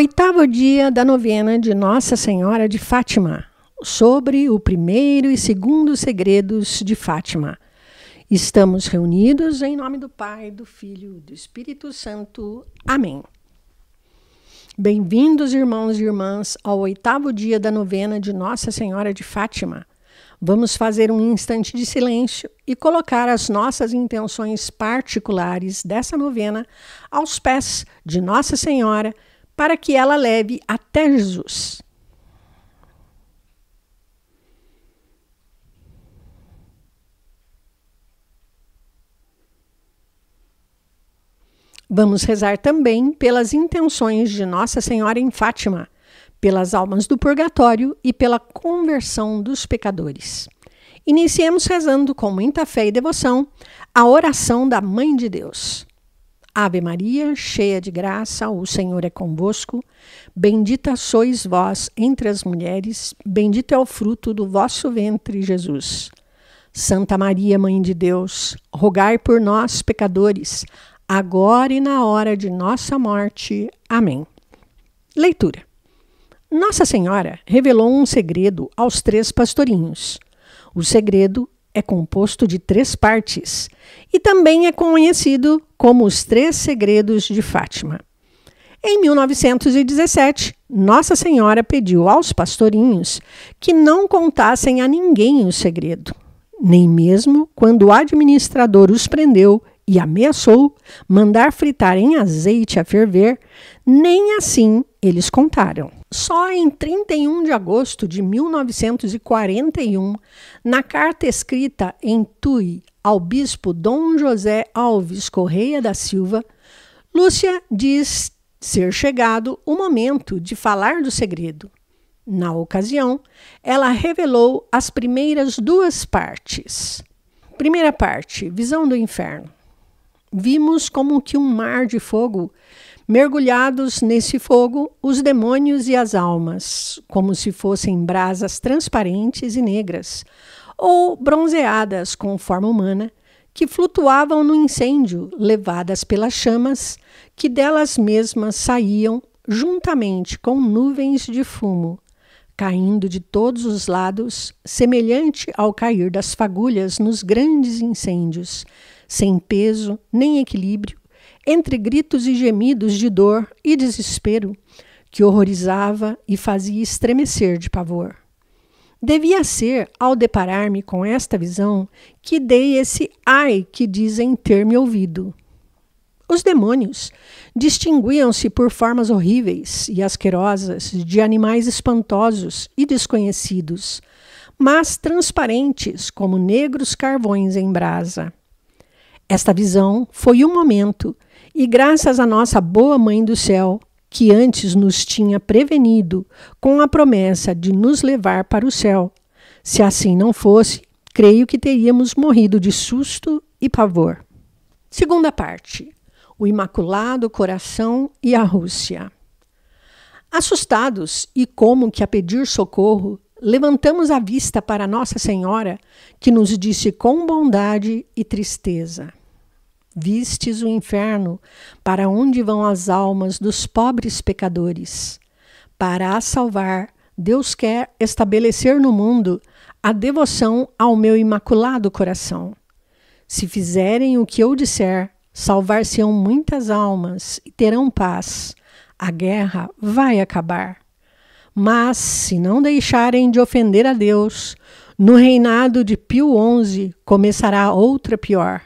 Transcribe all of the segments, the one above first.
Oitavo dia da novena de Nossa Senhora de Fátima, sobre o primeiro e segundo segredos de Fátima. Estamos reunidos em nome do Pai, do Filho e do Espírito Santo. Amém. Bem-vindos, irmãos e irmãs, ao oitavo dia da novena de Nossa Senhora de Fátima. Vamos fazer um instante de silêncio e colocar as nossas intenções particulares dessa novena aos pés de Nossa Senhora para que ela leve até Jesus. Vamos rezar também pelas intenções de Nossa Senhora em Fátima, pelas almas do purgatório e pela conversão dos pecadores. Iniciemos rezando com muita fé e devoção a oração da Mãe de Deus. Ave Maria, cheia de graça, o Senhor é convosco. Bendita sois vós entre as mulheres, bendito é o fruto do vosso ventre, Jesus. Santa Maria, Mãe de Deus, rogai por nós, pecadores, agora e na hora de nossa morte. Amém. Leitura: Nossa Senhora revelou um segredo aos três pastorinhos. O segredo é composto de três partes e também é conhecido como os Três Segredos de Fátima. Em 1917, Nossa Senhora pediu aos pastorinhos que não contassem a ninguém o segredo, nem mesmo quando o administrador os prendeu e ameaçou mandar fritar em azeite a ferver, nem assim eles contaram. Só em 31 de agosto de 1941, na carta escrita em Tui ao bispo Dom José Alves Correia da Silva, Lúcia diz ser chegado o momento de falar do segredo. Na ocasião, ela revelou as primeiras duas partes. Primeira parte, visão do inferno. Vimos como que um mar de fogo Mergulhados nesse fogo, os demônios e as almas, como se fossem brasas transparentes e negras, ou bronzeadas com forma humana, que flutuavam no incêndio, levadas pelas chamas, que delas mesmas saíam juntamente com nuvens de fumo, caindo de todos os lados, semelhante ao cair das fagulhas nos grandes incêndios, sem peso nem equilíbrio entre gritos e gemidos de dor e desespero, que horrorizava e fazia estremecer de pavor. Devia ser, ao deparar-me com esta visão, que dei esse ai que dizem ter me ouvido. Os demônios distinguiam-se por formas horríveis e asquerosas de animais espantosos e desconhecidos, mas transparentes como negros carvões em brasa. Esta visão foi um momento e graças à nossa boa Mãe do Céu, que antes nos tinha prevenido com a promessa de nos levar para o céu. Se assim não fosse, creio que teríamos morrido de susto e pavor. Segunda parte: O Imaculado Coração e a Rússia. Assustados e como que a pedir socorro, levantamos a vista para Nossa Senhora, que nos disse com bondade e tristeza: Vistes o inferno, para onde vão as almas dos pobres pecadores. Para a salvar, Deus quer estabelecer no mundo a devoção ao meu imaculado coração. Se fizerem o que eu disser, salvar-se-ão muitas almas e terão paz. A guerra vai acabar. Mas, se não deixarem de ofender a Deus, no reinado de Pio XI começará outra pior.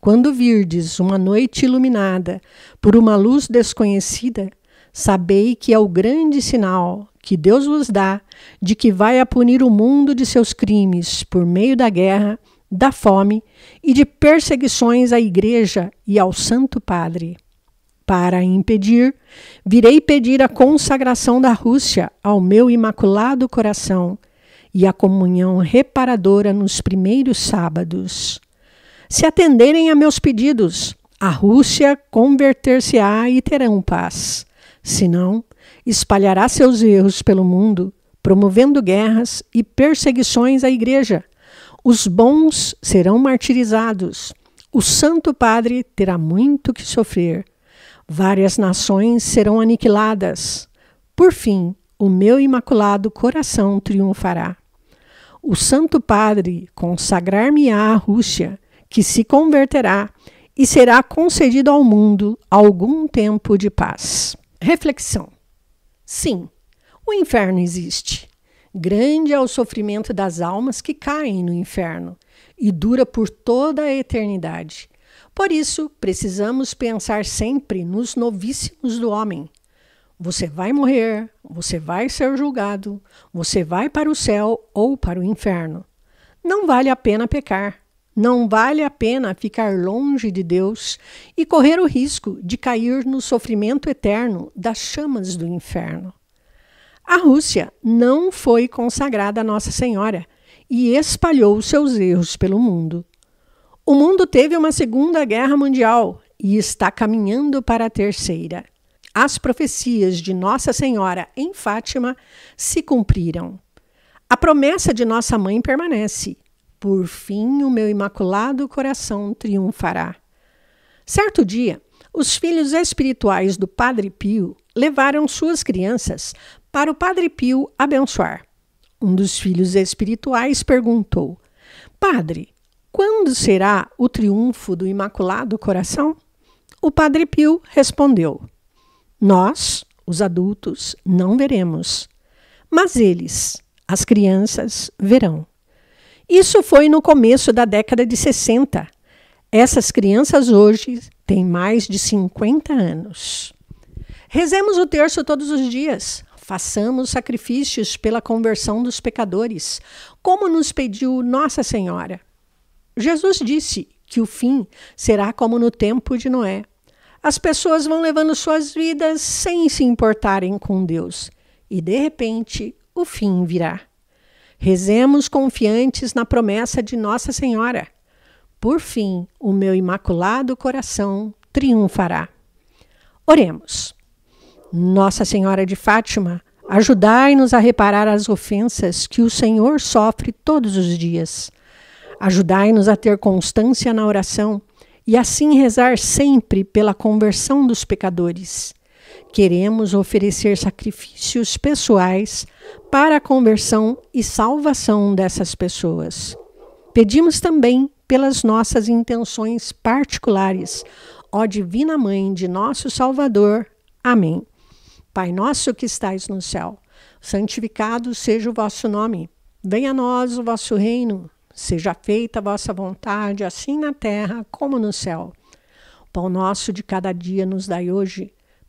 Quando virdes uma noite iluminada por uma luz desconhecida, sabei que é o grande sinal que Deus vos dá de que vai a punir o mundo de seus crimes por meio da guerra, da fome e de perseguições à Igreja e ao Santo Padre. Para impedir, virei pedir a consagração da Rússia ao meu imaculado coração e a comunhão reparadora nos primeiros sábados se atenderem a meus pedidos, a Rússia converter-se-á e terão paz. Se não, espalhará seus erros pelo mundo, promovendo guerras e perseguições à Igreja. Os bons serão martirizados. O Santo Padre terá muito que sofrer. Várias nações serão aniquiladas. Por fim, o meu imaculado coração triunfará. O Santo Padre consagrar-me-á à Rússia que se converterá e será concedido ao mundo algum tempo de paz. Reflexão: Sim, o inferno existe. Grande é o sofrimento das almas que caem no inferno e dura por toda a eternidade. Por isso, precisamos pensar sempre nos novíssimos do homem. Você vai morrer, você vai ser julgado, você vai para o céu ou para o inferno. Não vale a pena pecar. Não vale a pena ficar longe de Deus e correr o risco de cair no sofrimento eterno das chamas do inferno. A Rússia não foi consagrada a Nossa Senhora e espalhou seus erros pelo mundo. O mundo teve uma Segunda Guerra Mundial e está caminhando para a terceira. As profecias de Nossa Senhora em Fátima se cumpriram. A promessa de nossa mãe permanece por fim, o meu imaculado coração triunfará. Certo dia, os filhos espirituais do Padre Pio levaram suas crianças para o Padre Pio abençoar. Um dos filhos espirituais perguntou: Padre, quando será o triunfo do Imaculado Coração? O Padre Pio respondeu: Nós, os adultos, não veremos, mas eles, as crianças, verão. Isso foi no começo da década de 60. Essas crianças hoje têm mais de 50 anos. Rezemos o terço todos os dias. Façamos sacrifícios pela conversão dos pecadores, como nos pediu Nossa Senhora. Jesus disse que o fim será como no tempo de Noé. As pessoas vão levando suas vidas sem se importarem com Deus, e de repente o fim virá. Rezemos confiantes na promessa de Nossa Senhora. Por fim, o meu imaculado coração triunfará. Oremos. Nossa Senhora de Fátima, ajudai-nos a reparar as ofensas que o Senhor sofre todos os dias. Ajudai-nos a ter constância na oração e assim rezar sempre pela conversão dos pecadores. Queremos oferecer sacrifícios pessoais para a conversão e salvação dessas pessoas. Pedimos também pelas nossas intenções particulares. Ó Divina Mãe de nosso Salvador. Amém. Pai nosso que estais no céu, santificado seja o vosso nome. Venha a nós o vosso reino. Seja feita a vossa vontade, assim na terra como no céu. O pão nosso de cada dia nos dai hoje.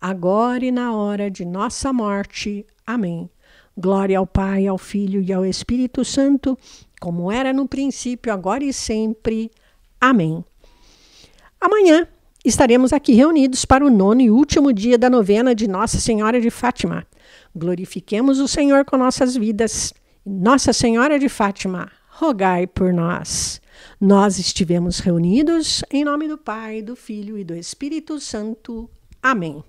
agora e na hora de nossa morte. Amém. Glória ao Pai, ao Filho e ao Espírito Santo, como era no princípio, agora e sempre. Amém. Amanhã estaremos aqui reunidos para o nono e último dia da novena de Nossa Senhora de Fátima. Glorifiquemos o Senhor com nossas vidas. Nossa Senhora de Fátima, rogai por nós. Nós estivemos reunidos em nome do Pai, do Filho e do Espírito Santo. Amém.